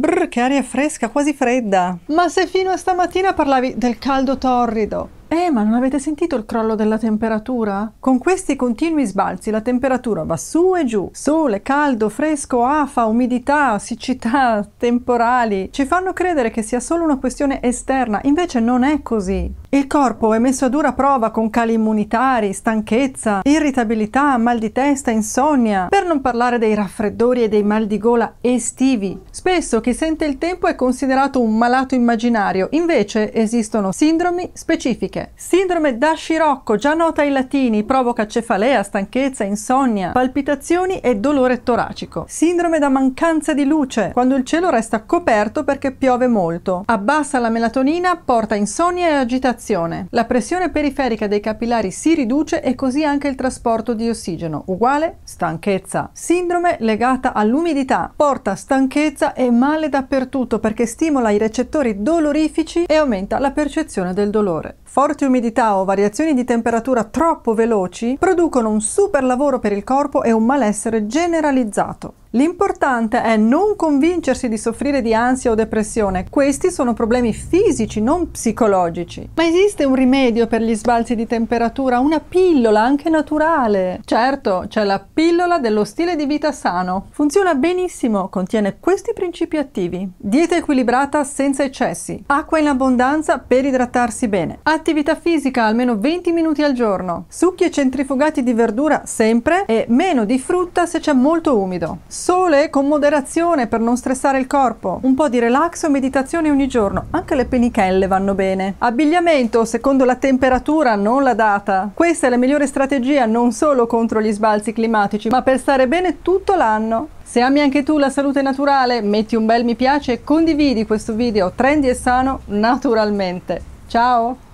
Brr, che aria fresca, quasi fredda. Ma se fino a stamattina parlavi del caldo torrido, eh, ma non avete sentito il crollo della temperatura? Con questi continui sbalzi la temperatura va su e giù. Sole, caldo, fresco, afa, umidità, siccità, temporali. Ci fanno credere che sia solo una questione esterna, invece non è così. Il corpo è messo a dura prova con cali immunitari, stanchezza, irritabilità, mal di testa, insonnia, per non parlare dei raffreddori e dei mal di gola estivi. Spesso chi sente il tempo è considerato un malato immaginario, invece esistono sindromi specifiche croniche. Sindrome da Scirocco, già nota ai latini, provoca cefalea, stanchezza, insonnia, palpitazioni e dolore toracico. Sindrome da mancanza di luce, quando il cielo resta coperto perché piove molto. Abbassa la melatonina, porta insonnia e agitazione. La pressione periferica dei capillari si riduce e così anche il trasporto di ossigeno, uguale stanchezza. Sindrome legata all'umidità, porta stanchezza e male dappertutto perché stimola i recettori dolorifici e aumenta la percezione del dolore. Forza forte umidità o variazioni di temperatura troppo veloci producono un super lavoro per il corpo e un malessere generalizzato. L'importante è non convincersi di soffrire di ansia o depressione, questi sono problemi fisici, non psicologici. Ma esiste un rimedio per gli sbalzi di temperatura, una pillola anche naturale? Certo, c'è la pillola dello stile di vita sano. Funziona benissimo, contiene questi principi attivi. Dieta equilibrata senza eccessi, acqua in abbondanza per idratarsi bene, attività fisica almeno 20 minuti al giorno, succhi e centrifugati di verdura sempre e meno di frutta se c'è molto umido Sole con moderazione per non stressare il corpo. Un po' di relax o meditazione ogni giorno. Anche le penichelle vanno bene. Abbigliamento secondo la temperatura, non la data. Questa è la migliore strategia non solo contro gli sbalzi climatici, ma per stare bene tutto l'anno. Se ami anche tu la salute naturale, metti un bel mi piace e condividi questo video trendy e sano naturalmente. Ciao!